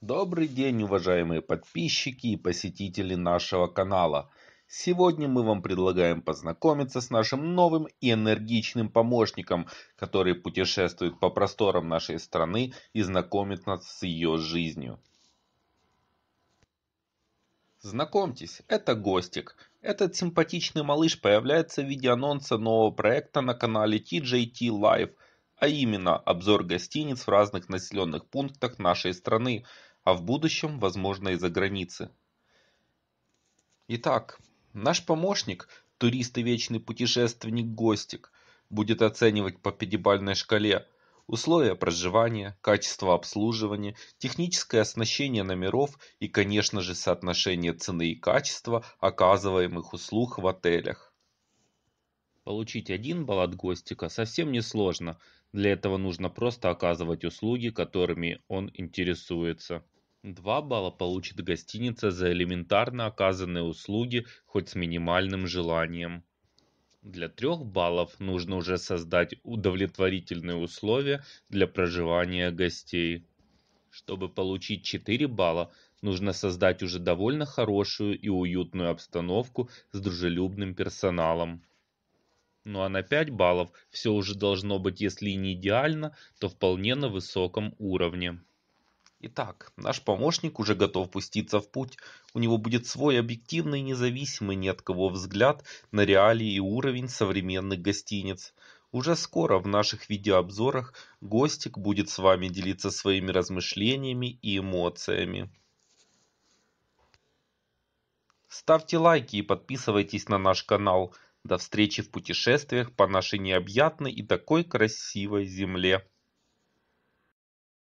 Добрый день, уважаемые подписчики и посетители нашего канала. Сегодня мы вам предлагаем познакомиться с нашим новым и энергичным помощником, который путешествует по просторам нашей страны и знакомит нас с ее жизнью. Знакомьтесь, это Гостик. Этот симпатичный малыш появляется в виде анонса нового проекта на канале TJT Live, а именно обзор гостиниц в разных населенных пунктах нашей страны – а в будущем, возможно, из-за границы. Итак, наш помощник, турист и вечный путешественник Гостик, будет оценивать по пятибалльной шкале условия проживания, качество обслуживания, техническое оснащение номеров и, конечно же, соотношение цены и качества оказываемых услуг в отелях. Получить один балл от Гостика совсем не сложно. для этого нужно просто оказывать услуги, которыми он интересуется. Два балла получит гостиница за элементарно оказанные услуги хоть с минимальным желанием. Для трех баллов нужно уже создать удовлетворительные условия для проживания гостей. Чтобы получить 4 балла, нужно создать уже довольно хорошую и уютную обстановку с дружелюбным персоналом. Ну а на 5 баллов все уже должно быть, если и не идеально, то вполне на высоком уровне. Итак, наш помощник уже готов пуститься в путь. У него будет свой объективный, независимый ни от кого взгляд на реалии и уровень современных гостиниц. Уже скоро в наших видеообзорах гостик будет с вами делиться своими размышлениями и эмоциями. Ставьте лайки и подписывайтесь на наш канал. До встречи в путешествиях по нашей необъятной и такой красивой земле.